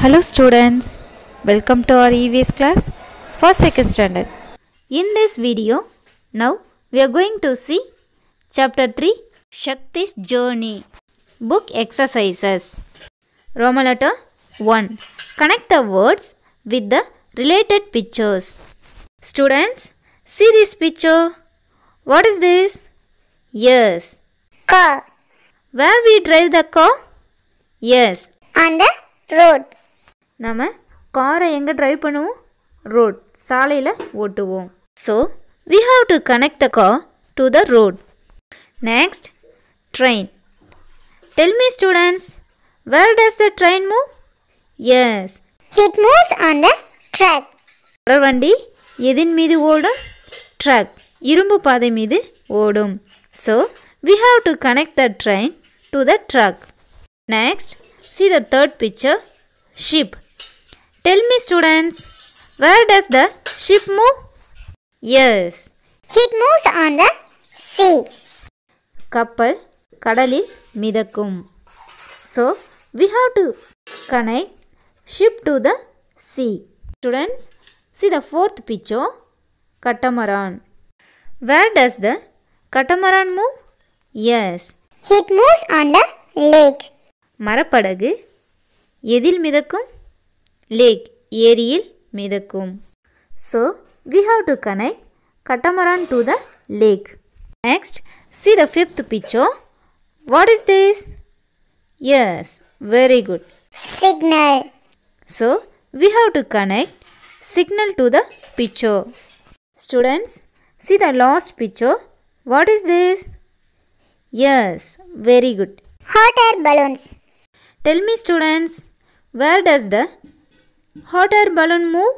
Hello students, welcome to our EVS class for 2nd standard. In this video, now we are going to see chapter 3 Shakti's Journey book exercises. Roman letter 1. Connect the words with the related pictures. Students, see this picture. What is this? Yes. Car. Where we drive the car? Yes. On the road. நம்ம காரை எங்கே drive பண்ணுவோம் road சாலையில் ஓட்டுவோம் so we have to connect the car to the road next train tell me students where does the train move yes it moves on the track வண்டி எதின் மீது ஓடும் ட்ராக் இரும்பு பாதை மீது ஓடும் so we have to connect the train to the track next see the third picture ship Tell me students, where does the ship move? Yes. It moves on the sea. கப்பல் கடலில் மிதக்கும். So, we have to connect ship to the sea. Students, see the fourth picture, catamaran. Where does the catamaran move? Yes. It moves on the lake. மரப்படகு எதில் மிதக்கும் lake ஏரியில் மிதக்கும் So we have to connect catamaran to the lake. Next see the fifth picture. What is this? Yes, very good. Signal. So we have to connect signal to the picture. Students, see the last picture. What is this? Yes, very good. Hot air balloons. Tell me students, where does the Hot air balloon move?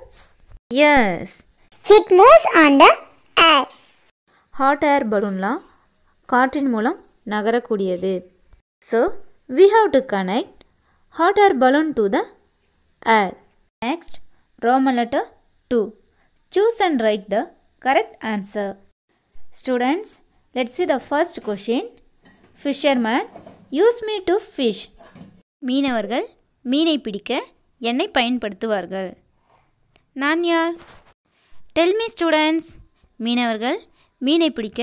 Yes. It moves on the air. Hot air balloonலாம் காற்றின் மூலம் நகரக்கூடியது so we have to connect hot air balloon to the air next Roman letter two choose and write the correct answer students let's see the first question fisherman use me to fish மீனவர்கள் மீனை பிடிக்க என்னை பயன்படுத்துவார்கள் நான் யார் tell me students மீனவர்கள் மீனை பிடிக்க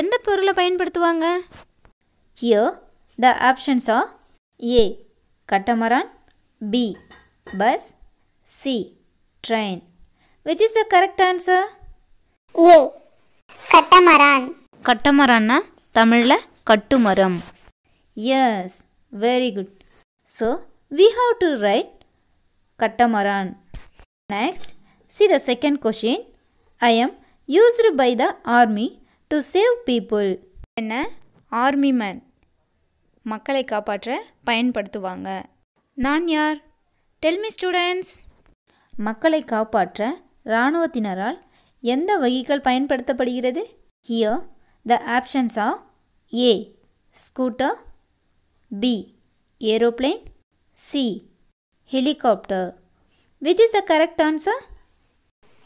எந்த பொருளை பயன்படுத்துவாங்க here the options are A catamaran B bus C train which is the correct answer A catamaran கட்டமரான்னா தமிழில் கட்டுமரம் yes very good so we have to write catamaran. Next, see the second question. I am used by the army to save people. என்ன army man மக்களை காப்பாற்ற பயன்படுத்துவாங்க நான் யார் tell me students மக்களை காப்பாற்ற இராணுவத்தினரால் எந்த வகைகள் பயன்படுத்தப்படுகிறது here the options are A scooter B aeroplane C helicopter. Which is the correct answer?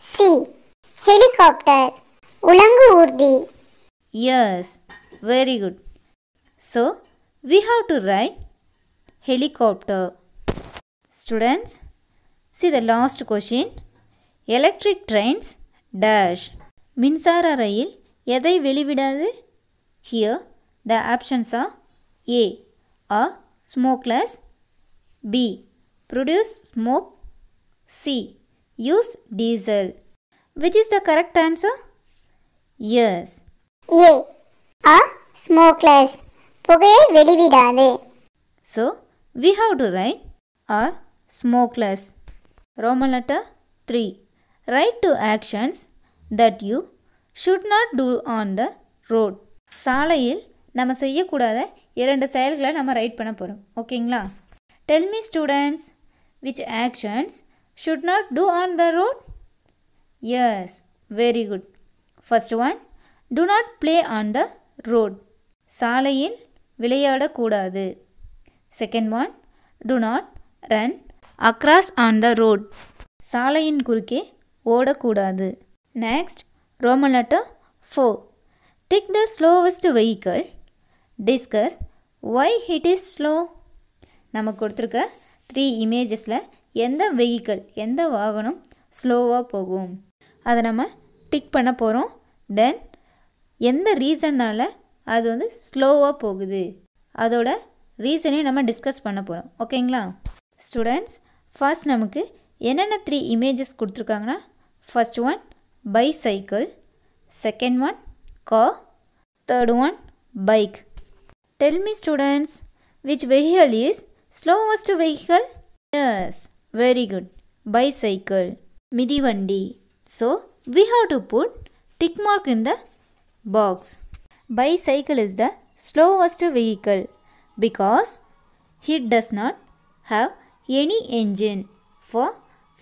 C. Helicopter. Ulangu Urdi. Yes, very good. So, we have to write helicopter. Students, see the last question. Electric trains dash. மின்சார Yadai veli வெளிவிடாது Here the options are A. A smokeless. B. produce smoke? C. Use diesel. Which is the correct answer? Yes. A. A. Smokeless. புகையை வெளிவிடாது So, we have to write or smokeless. Roman letter 3. Write to actions that you should not do on the road. சாலையில் நம்ம செய்யக்கூடாத இரண்டு செயல்களை நம்ம right பண்ண போகிறோம் ஓகேங்களா tell me students which actions should not do on the road? Yes, very good. First one, do not play on the road. சாலையில் விளையாடக்கூடாது second one do not run across on the road சாலையின் குறுக்கே ஓடக்கூடாது next Roman letter four tick the slowest vehicle discuss why it is slow நம்ம கொடுத்துருக்க three இமேஜஸில் எந்த vehicle எந்த வாகனம் ஸ்லோவாக போகும் அதை நம்ம டிக் பண்ண போகிறோம் தென் எந்த ரீசன்னால் அது வந்து ஸ்லோவாக போகுது அதோட ரீசனையும் நம்ம டிஸ்கஸ் பண்ண போகிறோம் ஓகேங்களா ஸ்டூடெண்ட்ஸ் ஃபர்ஸ்ட் நமக்கு என்னென்ன த்ரீ இமேஜஸ் கொடுத்துருக்காங்கன்னா first one bicycle second one car third one bike tell me students which vehicle is slowest vehicle yes very good bicycle மிதிவண்டி so we have to put tick mark in the box. Bicycle is the slowest vehicle because it does not have any engine for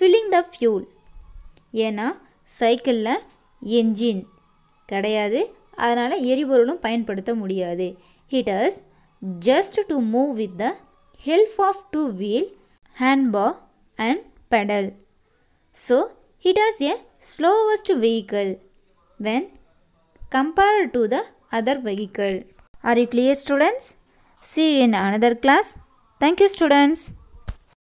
filling the fuel. ஏன்னா சைக்கிளில் engine கிடையாது அதனால் எரிபொருளும் பயன்படுத்த முடியாது it has just to move with the help of two wheel, handbar and pedal. So it is a slowest vehicle when compared to the other vehicle. Are you clear students? See you in another class. Thank you students.